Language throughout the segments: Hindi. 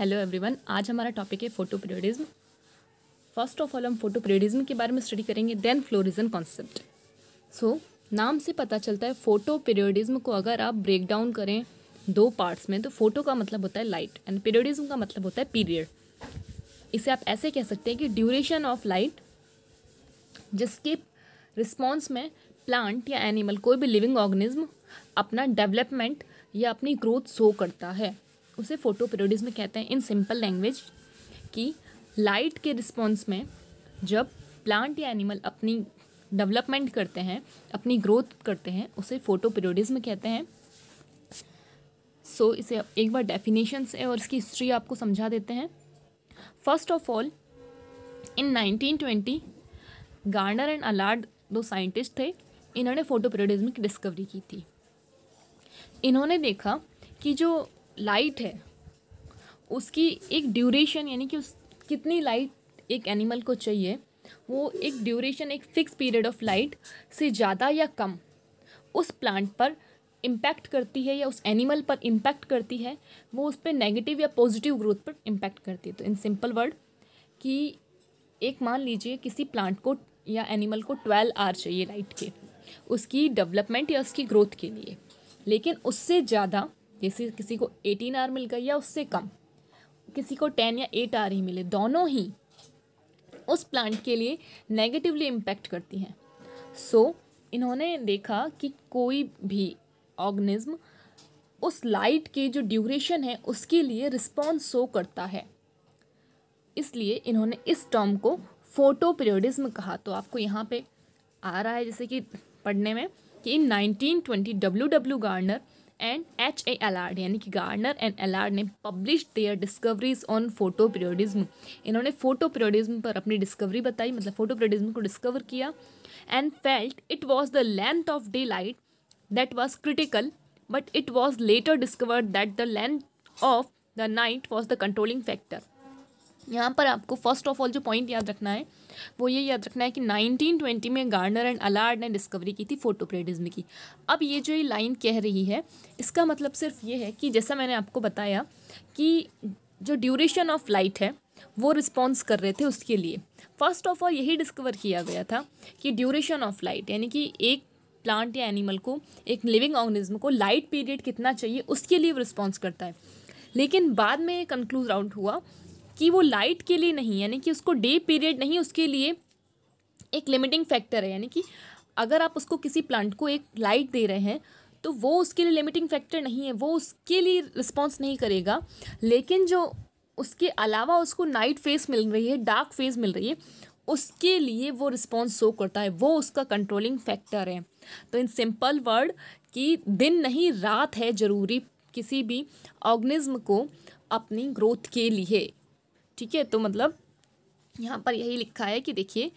हेलो एवरीवन आज हमारा टॉपिक है photoperiodism first of all हम फोटो पीरियडिज्म के बारे में स्टडी करेंगे देन फ्लोरिज्म कॉन्सेप्ट सो नाम से पता चलता है फोटो पीरियडिज्म को अगर आप ब्रेक डाउन करें दो पार्ट्स में तो फोटो का मतलब होता है लाइट एंड पीरियडिज्म का मतलब होता है पीरियड इसे आप ऐसे कह सकते हैं कि ड्यूरेशन ऑफ लाइट जिसके रिस्पॉन्स में प्लांट या एनिमल कोई भी लिविंग ऑर्गेनिज्म अपना डेवलपमेंट या अपनी ग्रोथ शो करता है उसे फोटो पीरियडिज्म कहते हैं इन सिंपल लैंग्वेज कि लाइट के रिस्पॉन्स में जब प्लांट या एनिमल अपनी डेवलपमेंट करते हैं अपनी ग्रोथ करते हैं उसे फोटो पीरियडिज्म कहते हैं सो so, इसे एक बार डेफिनेशन से और इसकी हिस्ट्री आपको समझा देते हैं first of all in 1920 Garner and Allard दो साइंटिस्ट थे इन्होंने फोटो पीरियडिज्म की डिस्कवरी की थी इन्होंने देखा कि जो लाइट है उसकी एक ड्यूरेशन यानी कि उस कितनी लाइट एक एनिमल को चाहिए वो एक ड्यूरेशन एक फिक्स पीरियड ऑफ लाइट से ज़्यादा या कम उस प्लांट पर इम्पैक्ट करती है या उस एनिमल पर इम्पैक्ट करती है वो उस पर नेगेटिव या पॉजिटिव ग्रोथ पर इम्पैक्ट करती है तो इन सिंपल वर्ड कि एक मान लीजिए किसी प्लांट को या एनिमल को ट्वेल्व आर चाहिए लाइट के उसकी डेवलपमेंट या उसकी ग्रोथ के लिए लेकिन उससे ज़्यादा जैसे किसी को एटीन आर मिल गई या उससे कम किसी को टेन या एट आर ही मिले दोनों ही उस प्लांट के लिए नेगेटिवली इम्पैक्ट करती हैं सो so, इन्होंने देखा कि कोई भी ऑर्गेनिज्म उस लाइट के जो ड्यूरेशन है उसके लिए रिस्पॉन्स शो करता है इसलिए इन्होंने इस टर्म को फोटो पीरियडिज्म कहा तो आपको यहाँ पे आ रहा है जैसे कि पढ़ने में कि in 1920 W W Garner and H A R यानी कि गार्डनर एंड आर ने publish their discoveries on photoperiodism इन्होंने फोटो पीरियडिज्म पर अपनी डिस्कवरी बताई मतलब फोटो पीरियडिज्म को डिस्कवर किया and felt it was the length of day light that was critical but it was later discovered that the length of the night was the controlling factor यहाँ पर आपको फर्स्ट ऑफ ऑल जो पॉइंट याद रखना है वो ये याद रखना है कि 1920 में गार्डनर एंड अलार्ड ने डिस्कवरी की थी फोटोपरेडिज्म की अब ये जो ये लाइन कह रही है इसका मतलब सिर्फ ये है कि जैसा मैंने आपको बताया कि जो ड्यूरेशन ऑफ लाइट है वो रिस्पॉन्स कर रहे थे उसके लिए फर्स्ट ऑफ ऑल यही डिस्कवर किया गया था कि ड्यूरेशन ऑफ लाइट यानी कि एक प्लांट या एनिमल को एक लिविंग ऑर्गेनिज्म को लाइट पीरियड कितना चाहिए उसके लिए वो रिस्पॉन्स करता है लेकिन बाद में ये कंक्लूज आउट हुआ कि वो लाइट के लिए नहीं यानी कि उसको डे पीरियड नहीं उसके लिए एक लिमिटिंग फैक्टर है यानी कि अगर आप उसको किसी प्लांट को एक लाइट दे रहे हैं तो वो उसके लिए लिमिटिंग फैक्टर नहीं है वो उसके लिए रिस्पॉन्स नहीं करेगा लेकिन जो उसके अलावा उसको नाइट फेस मिल रही है डार्क फेस मिल रही है उसके लिए वो रिस्पॉन्स शो करता है वो उसका कंट्रोलिंग फैक्टर है तो इन सिंपल वर्ड कि दिन नहीं रात है ज़रूरी किसी भी ऑर्गेनिज्म को अपनी ग्रोथ के लिए ठीक है तो मतलब यहाँ पर यही लिखा है कि देखिए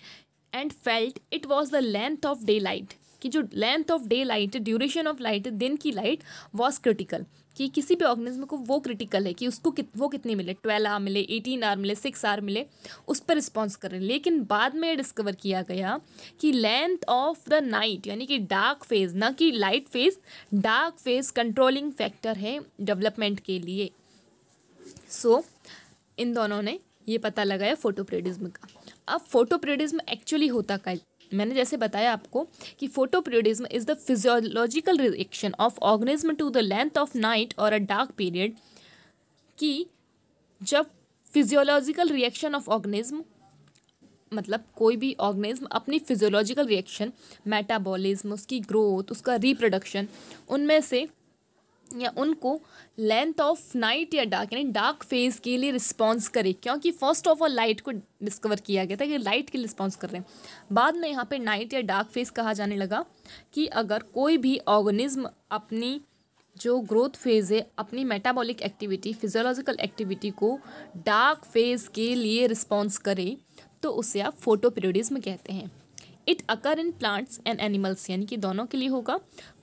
and felt it was the length of day light कि जो length of day light duration of light दिन की लाइट वॉज क्रिटिकल कि किसी भी ऑर्गेनिज्म को वो क्रिटिकल है कि उसको कित वो कितने मिले ट्वेल्व आर मिले एटीन आर मिले सिक्स आर मिले उस पर रिस्पॉन्स करें लेकिन बाद में डिस्कवर किया गया कि लेंथ ऑफ द नाइट यानी कि डार्क फेज ना कि light phase dark phase controlling factor है डेवलपमेंट के लिए सो so, इन दोनों ने ये पता लगाया फोटोप्रियोडिज्म का अब फोटोप्रेडिज्म एक्चुअली होता का मैंने जैसे बताया आपको कि photoperiodism is the physiological reaction of organism to the length of night और अ डार्क पीरियड कि जब फिजियोलॉजिकल रिएक्शन ऑफ ऑर्गेनिज्म मतलब कोई भी ऑर्गेनिज्म अपनी फिजियोलॉजिकल रिएक्शन मेटाबॉलिज्म उसकी ग्रोथ उसका रिप्रोडक्शन उनमें से या उनको लेंथ ऑफ नाइट या डार्क यानी डार्क फेज के लिए रिस्पॉन्स करे क्योंकि फर्स्ट ऑफ ऑल लाइट को डिस्कवर किया गया था कि लाइट के लिए रिस्पॉन्स कर रहे हैं बाद में यहाँ पे नाइट या डार्क फेज कहा जाने लगा कि अगर कोई भी ऑर्गेनिज्म अपनी जो ग्रोथ फेज़ है अपनी मेटाबॉलिक एक्टिविटी फिजियोलॉजिकल एक्टिविटी को डार्क फेज़ के लिए रिस्पॉन्स करे तो उसे आप फोटो पीरियडिज्म कहते हैं it occur in plants and animals यानी कि दोनों के लिए होगा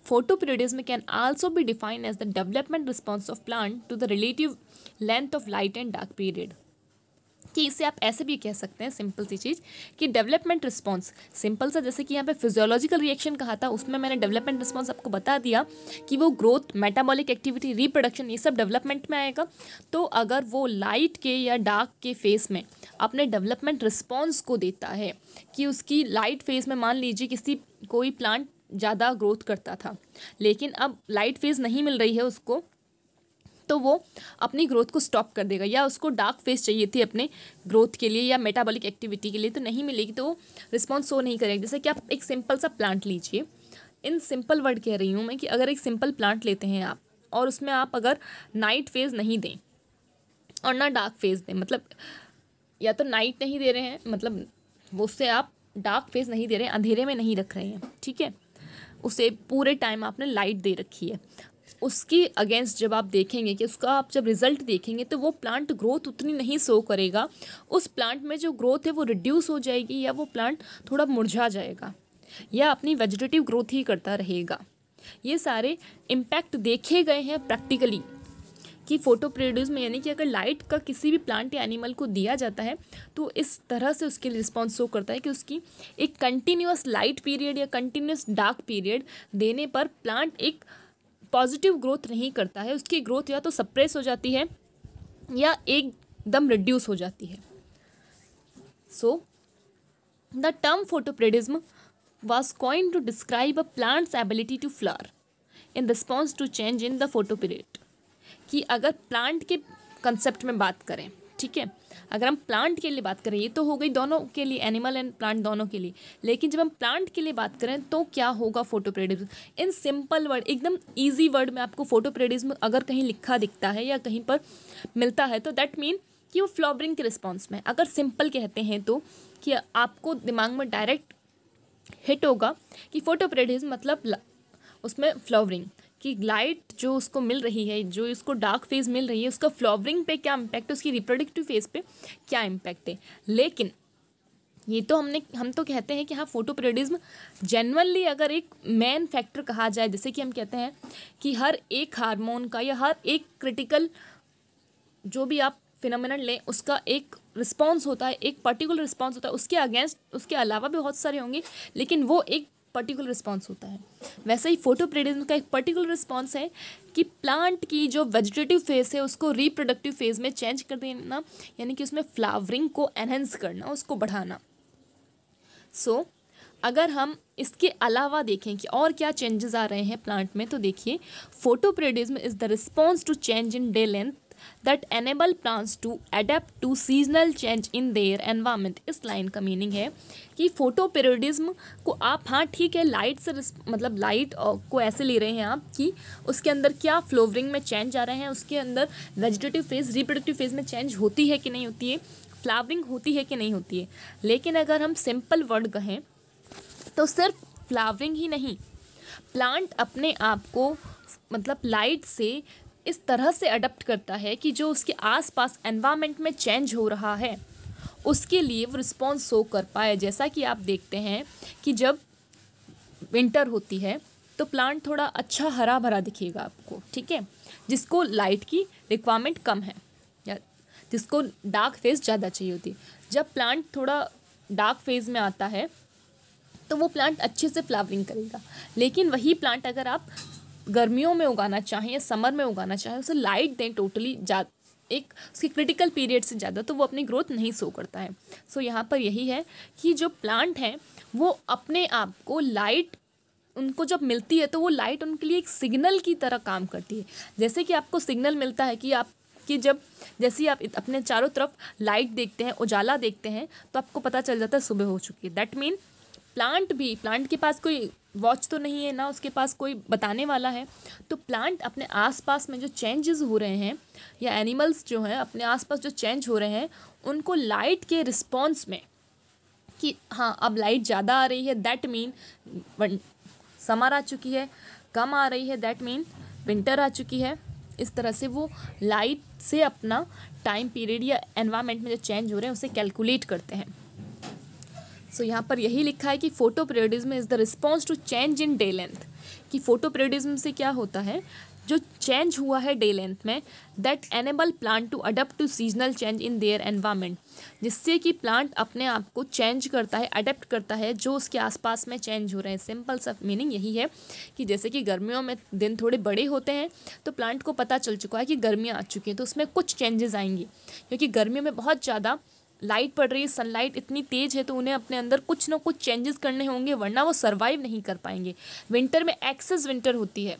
photoperiodism can also be defined as the development response of plant to the relative length of light and dark period कि इसे आप ऐसे भी कह सकते हैं सिंपल सी चीज़ कि डेवलपमेंट रिस्पॉन्स सिंपल सा जैसे कि यहाँ पे फिजियोलॉजिकल रिएक्शन कहा था उसमें मैंने डेवलपमेंट रिस्पॉन्स आपको बता दिया कि वो ग्रोथ मेटाबॉलिक एक्टिविटी रिप्रोडक्शन ये सब डेवलपमेंट में आएगा तो अगर वो लाइट के या डार्क के फेस में अपने डेवलपमेंट रिस्पॉन्स को देता है कि उसकी लाइट फेस में मान लीजिए किसी कोई प्लांट ज़्यादा ग्रोथ करता था लेकिन अब लाइट फेज़ नहीं मिल रही है उसको तो वो अपनी ग्रोथ को स्टॉप कर देगा या उसको डार्क फेस चाहिए थी अपने ग्रोथ के लिए या मेटाबॉलिक एक्टिविटी के लिए तो नहीं मिलेगी तो वो रिस्पॉन्स शो नहीं करेगा जैसे कि आप एक सिंपल सा प्लांट लीजिए इन सिंपल वर्ड कह रही हूँ मैं कि अगर एक सिंपल प्लांट लेते हैं आप और उसमें आप अगर नाइट फेज़ नहीं दें और ना डार्क फेज़ दें मतलब या तो नाइट नहीं दे रहे हैं मतलब वो उससे आप डार्क फेज़ नहीं दे रहे हैं अंधेरे में नहीं रख रहे हैं ठीक है उसे पूरे टाइम आपने लाइट दे रखी है उसके अगेंस्ट जब आप देखेंगे कि उसका आप जब रिज़ल्ट देखेंगे तो वो प्लांट ग्रोथ उतनी नहीं शो करेगा उस प्लांट में जो ग्रोथ है वो रिड्यूस हो जाएगी या वो प्लांट थोड़ा मुरझा जाएगा या अपनी वेजिटेटिव ग्रोथ ही करता रहेगा ये सारे इम्पैक्ट देखे गए हैं प्रैक्टिकली कि फ़ोटो प्रोड्यूस में यानी कि अगर लाइट का किसी भी प्लांट या एनिमल को दिया जाता है तो इस तरह से उसके रिस्पॉन्स शो करता है कि उसकी एक कंटिन्यूस लाइट पीरियड या कंटिन्यूस डार्क पीरियड देने पर प्लांट एक पॉजिटिव ग्रोथ नहीं करता है उसकी ग्रोथ या तो सप्रेस हो जाती है या एकदम रिड्यूस हो जाती है so the term photoperiodism was to describe a plant's ability to flower in response to change in the photoperiod कि अगर प्लांट के कंसेप्ट में बात करें ठीक है अगर हम प्लांट के लिए बात करें ये तो हो गई दोनों के लिए एनिमल एंड प्लांट दोनों के लिए लेकिन जब हम प्लांट के लिए बात करें तो क्या होगा photoperiodism in simple word एकदम ईजी वर्ड में आपको फोटो प्रेडिज्म अगर कहीं लिखा दिखता है या कहीं पर मिलता है तो दैट मीन कि वो फ्लॉबरिंग के रिस्पॉन्स में अगर सिंपल कहते हैं तो कि आपको दिमाग में डायरेक्ट हिट होगा कि फोटो प्रेडिज्म मतलब उसमें फ्लॉवरिंग कि लाइट जो उसको मिल रही है जो इसको डार्क फेज मिल रही है उसका फ्लावरिंग पे क्या इम्पैक्ट है उसकी रिप्रोडक्टिव फेज पे क्या इम्पैक्ट है लेकिन ये तो हमने हम तो कहते हैं कि हाँ फोटो पीरियडिज्म जनरली अगर एक मेन फैक्टर कहा जाए जैसे कि हम कहते हैं कि हर एक हार्मोन का या हर एक क्रिटिकल जो भी आप फिनोमिनल लें उसका एक रिस्पॉन्स होता है एक पर्टिकुलर रिस्पॉन्स होता है उसके अगेंस्ट उसके अलावा भी बहुत सारे होंगे लेकिन वो एक पर्टिकुलर रिस्पॉन्स होता है वैसे ही फोटोप्रेडिज्म का एक पर्टिकुलर रिस्पॉन्स है कि प्लांट की जो वेजिटेटिव फेज़ है उसको रिप्रोडक्टिव फेज़ में चेंज कर देना यानी कि उसमें फ्लावरिंग को एनहेंस करना उसको बढ़ाना सो so, अगर हम इसके अलावा देखें कि और क्या चेंजेस आ रहे हैं प्लांट में तो देखिए photoperiodism is the response to change in day length that enable plants to adapt to seasonal change in their environment इस लाइन का मीनिंग है कि फोटो को आप हाँ ठीक है लाइट से मतलब लाइट को ऐसे ले रहे हैं आप कि उसके अंदर क्या फ्लोवरिंग में चेंज आ रहे हैं उसके अंदर वेजिटेटिव फेज़ रिप्रोडक्टिव फेज़ में चेंज होती है कि नहीं होती है फ्लावरिंग होती है कि नहीं होती है लेकिन अगर हम सिंपल वर्ड कहें तो सिर्फ फ्लावरिंग ही नहीं प्लांट अपने आप को मतलब लाइट से इस तरह से अडप्ट करता है कि जो उसके आसपास एनवायरनमेंट में चेंज हो रहा है उसके लिए वो रिस्पॉन्स शो कर पाए जैसा कि आप देखते हैं कि जब विंटर होती है तो प्लांट थोड़ा अच्छा हरा भरा दिखेगा आपको ठीक है जिसको लाइट की रिक्वायरमेंट कम है या जिसको डार्क फेज ज़्यादा चाहिए होती जब प्लांट थोड़ा डार्क फेज़ में आता है तो वो प्लांट अच्छे से फ्लावरिंग करेगा लेकिन वही प्लांट अगर आप गर्मियों में उगाना चाहें या समर में उगाना चाहें उसे लाइट दें टोटली जा एक उसके क्रिटिकल पीरियड से ज़्यादा तो वो अपनी ग्रोथ नहीं सो करता है सो so, यहाँ पर यही है कि जो प्लांट हैं वो अपने आप को लाइट उनको जब मिलती है तो वो लाइट उनके लिए एक सिग्नल की तरह काम करती है जैसे कि आपको सिग्नल मिलता है कि आप कि जब जैसे ही आप अपने चारों तरफ लाइट देखते हैं उजाला देखते हैं तो आपको पता चल जाता है सुबह हो चुकी है दैट मीन प्लांट भी प्लांट के पास कोई वॉच तो नहीं है ना उसके पास कोई बताने वाला है तो प्लांट अपने आसपास में जो चेंजेस हो रहे हैं या एनिमल्स जो हैं अपने आसपास जो चेंज हो रहे हैं उनको लाइट के रिस्पॉन्स में कि हाँ अब लाइट ज़्यादा आ रही है दैट मीन समर आ चुकी है कम आ रही है दैट मीन विंटर आ चुकी है इस तरह से वो लाइट से अपना टाइम पीरियड या एनवायरनमेंट में जो चेंज हो रहे हैं उसे कैलकुलेट करते हैं सो यहाँ पर यही लिखा है कि photoperiodism is the response to change in day length कि फोटो पीरियडिज्म से क्या होता है जो चेंज हुआ है डे लेंथ में that enable plant to adapt to seasonal change in their environment जिससे कि प्लांट अपने आप को चेंज करता है अडेप्ट करता है जो उसके आसपास में चेंज हो रहे हैं सिंपल सब मीनिंग यही है कि जैसे कि गर्मियों में दिन थोड़े बड़े होते हैं तो प्लांट को पता चल चुका है कि गर्मियाँ आ चुकी हैं तो उसमें कुछ चेंजेस आएंगी क्योंकि गर्मियों में बहुत ज़्यादा लाइट पड़ रही है सनलाइट इतनी तेज़ है तो उन्हें अपने अंदर कुछ ना कुछ चेंजेस करने होंगे वरना वो सर्वाइव नहीं कर पाएंगे विंटर में एक्सेस विंटर होती है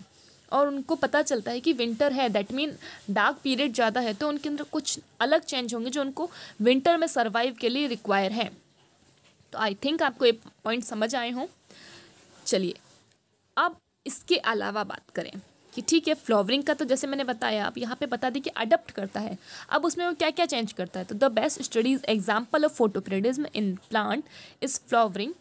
और उनको पता चलता है कि विंटर है दैट मीन डार्क पीरियड ज़्यादा है तो उनके अंदर कुछ अलग चेंज होंगे जो उनको विंटर में सर्वाइव के लिए रिक्वायर हैं तो आई थिंक आपको ये पॉइंट समझ आए हों चलिए अब इसके अलावा बात करें कि ठीक है फ्लावरिंग का तो जैसे मैंने बताया आप यहाँ पे बता दें कि अडप्ट करता है अब उसमें वो क्या क्या चेंज करता है तो the best studies example of photo in plant is flowering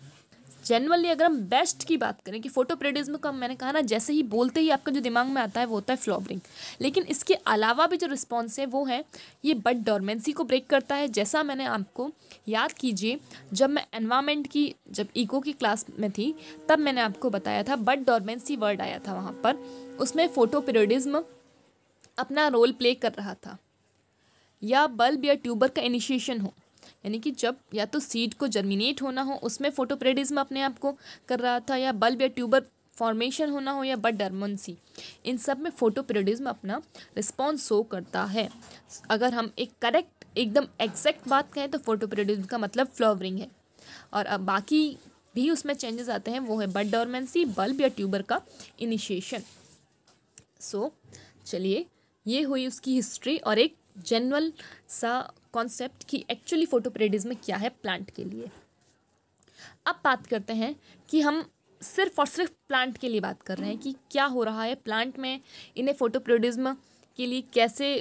generally अगर हम बेस्ट की बात करें कि फोटो पीरियडिज्म का मैंने कहा ना जैसे ही बोलते ही आपका जो दिमाग में आता है वो होता है फ्लॉबरिंग लेकिन इसके अलावा भी जो रिस्पॉन्स है वो है ये बड डॉर्मेंसी को ब्रेक करता है जैसा मैंने आपको याद कीजिए जब मैं एनवामेंट की जब इको की क्लास में थी तब मैंने आपको बताया था बड डॉर्मेंसी वर्ड आया था वहाँ पर उसमें फ़ोटो पीरियडिज्म अपना रोल प्ले कर रहा था या बल्ब या ट्यूबर का इनिशिएशन हो यानी कि जब या तो सीड को जर्मिनेट होना हो उसमें फोटोपेरेडिज्म अपने आप को कर रहा था या बल्ब या ट्यूबर फॉर्मेशन होना हो या बड डरमसी इन सब में फोटोपेरेडिज्म अपना रिस्पॉन्स शो करता है अगर हम एक करेक्ट एकदम एग्जैक्ट बात कहें तो फोटोपेरेडिज्म का मतलब फ्लावरिंग है और अब बाकी भी उसमें चेंजेस आते हैं वो है बड डॉर्मेंसी बल्ब या ट्यूबर का इनिशिएशन सो so, चलिए ये हुई उसकी हिस्ट्री और एक जनरल सा कॉन्सेप्ट कि एक्चुअली में क्या है प्लांट के लिए अब बात करते हैं कि हम सिर्फ और सिर्फ प्लांट के लिए बात कर रहे हैं कि क्या हो रहा है प्लांट में इन्हें फोटोप्रोडिज्म के लिए कैसे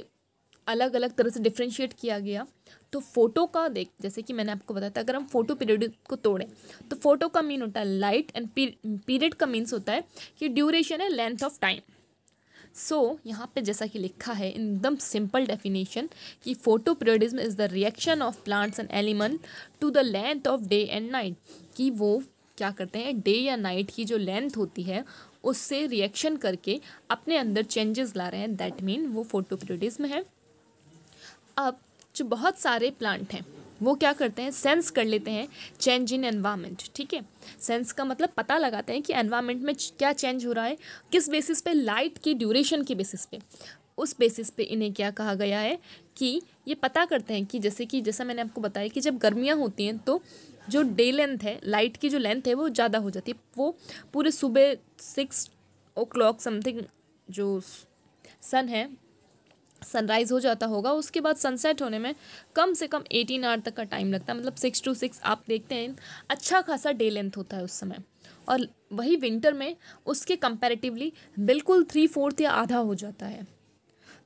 अलग अलग तरह से डिफ्रेंशिएट किया गया तो फोटो का देख जैसे कि मैंने आपको बताया था अगर हम फोटो पीरियड को तोड़ें तो फोटो का मीन होता है लाइट एंड पीरियड का मीन्स होता है कि ड्यूरेशन है length of time so so, यहाँ पे जैसा कि लिखा है इन दम सिंपल डेफिनेशन कि photoperiodism is the reaction of plants and element to the length of day and night कि वो क्या करते हैं डे या नाइट की जो लेंथ होती है उससे रिएक्शन करके अपने अंदर चेंजेस ला रहे हैं दैट मीन वो फोटो पीरियडिज्म है अब जो बहुत सारे प्लांट हैं वो क्या करते हैं सेंस कर लेते हैं चेंज इन एनवायरनमेंट ठीक है सेंस का मतलब पता लगाते हैं कि एनवायरनमेंट में क्या चेंज हो रहा है किस बेसिस पे लाइट की ड्यूरेशन के बेसिस पे उस बेसिस पे इन्हें क्या कहा गया है कि ये पता करते हैं कि जैसे कि जैसा मैंने आपको बताया कि जब गर्मियाँ होती हैं तो जो डे लेंथ है लाइट की जो लेंथ है वो ज़्यादा हो जाती है वो पूरे सुबह सिक्स ओ क्लॉक समथिंग जो सन है सनराइज़ हो जाता होगा उसके बाद सनसेट होने में कम से कम एटीन आवर तक का टाइम लगता है मतलब सिक्स टू सिक्स आप देखते हैं अच्छा खासा डे लेंथ होता है उस समय और वही विंटर में उसके कंपैरेटिवली बिल्कुल थ्री फोर्थ या आधा हो जाता है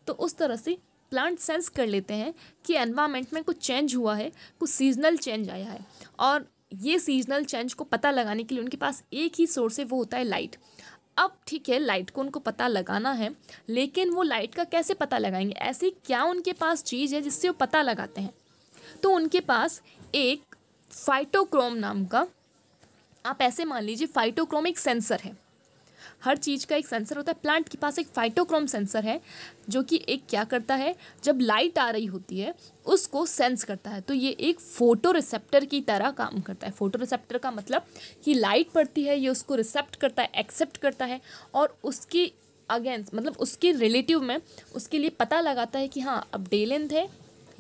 तो उस तरह से प्लांट सेंस कर लेते हैं कि एनवायरनमेंट में कुछ चेंज हुआ है कुछ सीजनल चेंज आया है और ये सीजनल चेंज को पता लगाने के लिए उनके पास एक ही सोर्स है वो होता है लाइट अब ठीक है लाइट को उनको पता लगाना है लेकिन वो लाइट का कैसे पता लगाएंगे ऐसी क्या उनके पास चीज़ है जिससे वो पता लगाते हैं तो उनके पास एक फाइटोक्रोम नाम का आप ऐसे मान लीजिए फाइटोक्रोम एक सेंसर है हर चीज़ का एक सेंसर होता है प्लांट के पास एक फाइटोक्रोम सेंसर है जो कि एक क्या करता है जब लाइट आ रही होती है उसको सेंस करता है तो ये एक फोटो रिसेप्टर की तरह काम करता है फोटो रिसेप्टर का मतलब कि लाइट पड़ती है ये उसको रिसेप्ट करता है एक्सेप्ट करता है और उसकी अगेंस्ट मतलब उसके रिलेटिव में उसके लिए पता लगाता है कि हाँ अब डे लेंथ है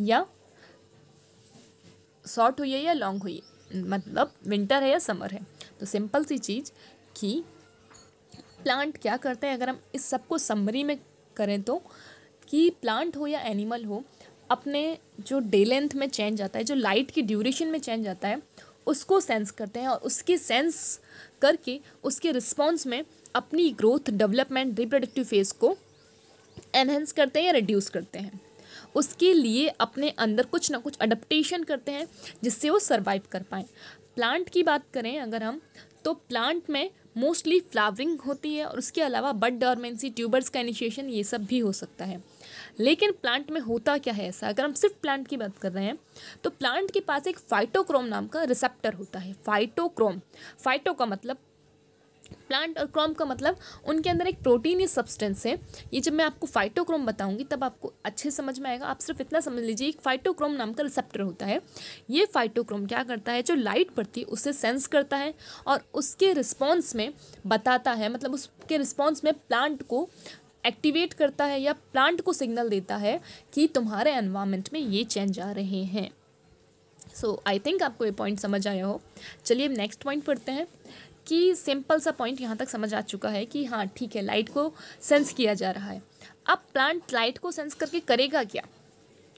या शॉर्ट हुई है या लॉन्ग हुई है मतलब विंटर है या समर है तो सिंपल सी चीज़ कि प्लांट क्या करते हैं अगर हम इस सब को समरी में करें तो कि प्लांट हो या एनिमल हो अपने जो डे लेंथ में चेंज आता है जो लाइट की ड्यूरेशन में चेंज आता है उसको सेंस करते हैं और उसके सेंस करके उसके रिस्पॉन्स में अपनी ग्रोथ डेवलपमेंट रिप्रोडक्टिव फेज़ को एनहेंस करते हैं या रिड्यूस करते हैं उसके लिए अपने अंदर कुछ ना कुछ अडप्टेशन करते हैं जिससे वो सर्वाइव कर पाएँ प्लांट की बात करें अगर हम तो प्लांट में मोस्टली फ्लावरिंग होती है और उसके अलावा बड डॉर्मेंसी ट्यूबर्स का इनिशिएशन ये सब भी हो सकता है लेकिन प्लांट में होता क्या है ऐसा अगर हम सिर्फ प्लांट की बात कर रहे हैं तो प्लांट के पास एक फाइटोक्रोम नाम का रिसेप्टर होता है फाइटोक्रोम फाइटो का मतलब प्लांट और क्रोम का मतलब उनके अंदर एक प्रोटीन सब्सटेंस है ये जब मैं आपको फाइटोक्रोम बताऊंगी तब आपको अच्छे समझ में आएगा आप सिर्फ इतना समझ लीजिए एक फाइटोक्रोम नाम का रिसेप्टर होता है ये फाइटोक्रोम क्या करता है जो लाइट पड़ती है उसे सेंस करता है और उसके रिस्पॉन्स में बताता है मतलब उसके रिस्पॉन्स में प्लांट को एक्टिवेट करता है या प्लांट को सिग्नल देता है कि तुम्हारे एनवायरमेंट में ये चेंज आ रहे हैं सो आई थिंक आपको ये पॉइंट समझ आया हो चलिए नेक्स्ट पॉइंट पढ़ते हैं कि सिंपल सा पॉइंट यहाँ तक समझ आ चुका है कि हाँ ठीक है लाइट को सेंस किया जा रहा है अब प्लांट लाइट को सेंस करके करेगा क्या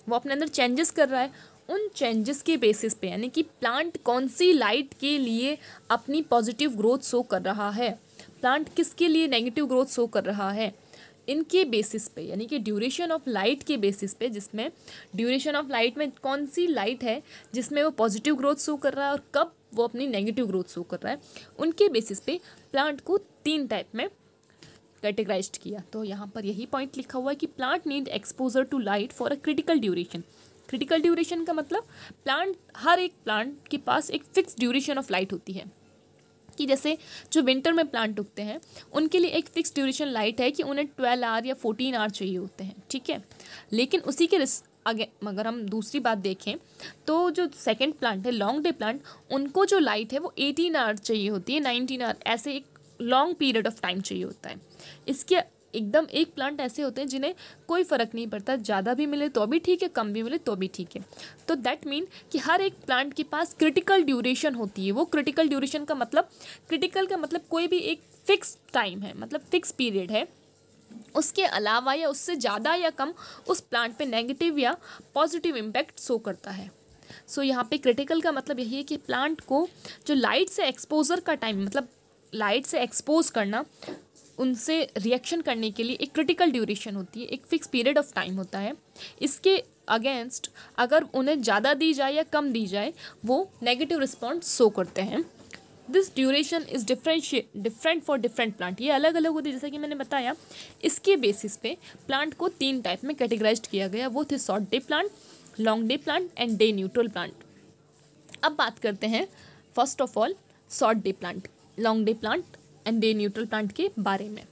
वो अपने अंदर चेंजेस कर रहा है उन चेंजेस के बेसिस पे यानी कि प्लांट कौन सी लाइट के लिए अपनी पॉजिटिव ग्रोथ शो कर रहा है प्लांट किसके लिए नेगेटिव ग्रोथ शो कर रहा है इनके बेसिस पे यानी कि ड्यूरेशन ऑफ लाइट के बेसिस पे जिसमें ड्यूरेशन ऑफ लाइट में कौन सी लाइट है जिसमें वो पॉजिटिव ग्रोथ शो कर रहा है और कब वो अपनी नेगेटिव ग्रोथ शो कर रहा है उनके बेसिस पे प्लांट को तीन टाइप में कैटेगराइज किया तो यहाँ पर यही पॉइंट लिखा हुआ है कि plant need exposure to light for a critical duration critical duration का मतलब प्लांट हर एक प्लांट के पास एक फिक्स ड्यूरेशन ऑफ लाइट होती है कि जैसे जो विंटर में प्लांट उगते हैं उनके लिए एक फिक्स ड्यूरेशन लाइट है कि उन्हें ट्वेल्व आवर या फोर्टीन आवर चाहिए होते हैं ठीक है लेकिन उसी के अगे अगर हम दूसरी बात देखें तो जो सेकेंड प्लांट है लॉन्ग डे प्लांट उनको जो लाइट है वो एटीन आवर चाहिए होती है नाइनटीन आवर ऐसे एक लॉन्ग पीरियड ऑफ टाइम चाहिए होता है इसके एकदम एक प्लांट ऐसे होते हैं जिन्हें कोई फ़र्क नहीं पड़ता ज़्यादा भी मिले तो भी ठीक है कम भी मिले तो भी ठीक है तो दैट मीन कि हर एक प्लांट के पास क्रिटिकल ड्यूरेशन होती है वो क्रिटिकल ड्यूरेशन का मतलब क्रिटिकल का मतलब कोई भी एक फ़िक्स टाइम है मतलब फ़िक्स पीरियड है उसके अलावा या उससे ज़्यादा या कम उस प्लांट पे नेगेटिव या पॉजिटिव इम्पैक्ट शो करता है सो so, यहाँ पे क्रिटिकल का मतलब यही है कि प्लांट को जो लाइट से एक्सपोजर का टाइम मतलब लाइट से एक्सपोज करना उनसे रिएक्शन करने के लिए एक क्रिटिकल ड्यूरेशन होती है एक फिक्स पीरियड ऑफ टाइम होता है इसके अगेंस्ट अगर उन्हें ज़्यादा दी जाए या कम दी जाए वो नेगेटिव रिस्पॉन्स शो करते हैं this duration is differentia different for different plant ये अलग अलग होती है जैसा कि मैंने बताया इसके बेसिस पे प्लांट को तीन टाइप में कैटेगराइज किया गया वो थे short day plant long day plant and day neutral plant अब बात करते हैं first of all short day plant long day plant and day neutral plant के बारे में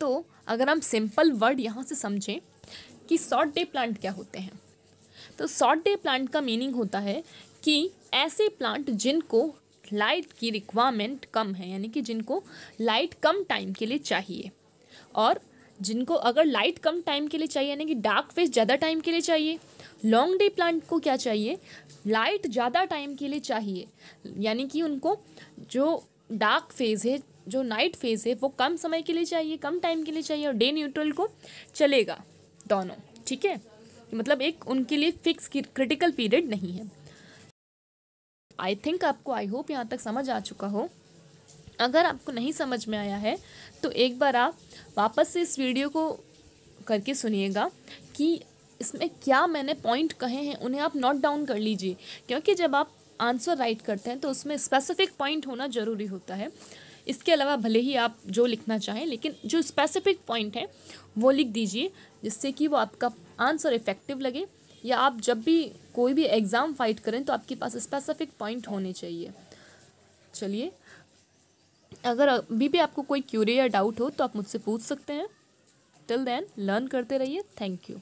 तो अगर हम सिंपल वर्ड यहाँ से समझें कि शॉर्ट डे प्लांट क्या होते हैं तो शॉर्ट डे प्लांट का मीनिंग होता है कि ऐसे प्लांट जिनको लाइट की रिक्वायरमेंट कम है यानी कि जिनको लाइट कम टाइम के लिए चाहिए और जिनको अगर लाइट कम टाइम के लिए चाहिए यानी कि डार्क फेस ज़्यादा टाइम के लिए चाहिए लॉन्ग डे प्लांट को क्या चाहिए लाइट ज़्यादा टाइम के लिए चाहिए यानी कि उनको जो डार्क फेज़ है जो नाइट फेज़ है वो कम समय के लिए चाहिए कम टाइम के लिए चाहिए और डे न्यूट्रल को चलेगा दोनों ठीक है मतलब एक उनके लिए फिक्स क्रिटिकल पीरियड नहीं है आई थिंक आपको आई होप यहाँ तक समझ आ चुका हो अगर आपको नहीं समझ में आया है तो एक बार आप वापस से इस वीडियो को करके सुनिएगा कि इसमें क्या मैंने पॉइंट कहे हैं उन्हें आप नोट डाउन कर लीजिए क्योंकि जब आप आंसर राइट करते हैं तो उसमें स्पेसिफिक पॉइंट होना ज़रूरी होता है इसके अलावा भले ही आप जो लिखना चाहें लेकिन जो स्पेसिफिक पॉइंट है वो लिख दीजिए जिससे कि वो आपका आंसर इफ़ेक्टिव लगे या आप जब भी कोई भी एग्ज़ाम फाइट करें तो आपके पास स्पेसिफिक पॉइंट होने चाहिए चलिए अगर अभी भी आपको कोई क्यूरी या डाउट हो तो आप मुझसे पूछ सकते हैं टिल देन लर्न करते रहिए थैंक यू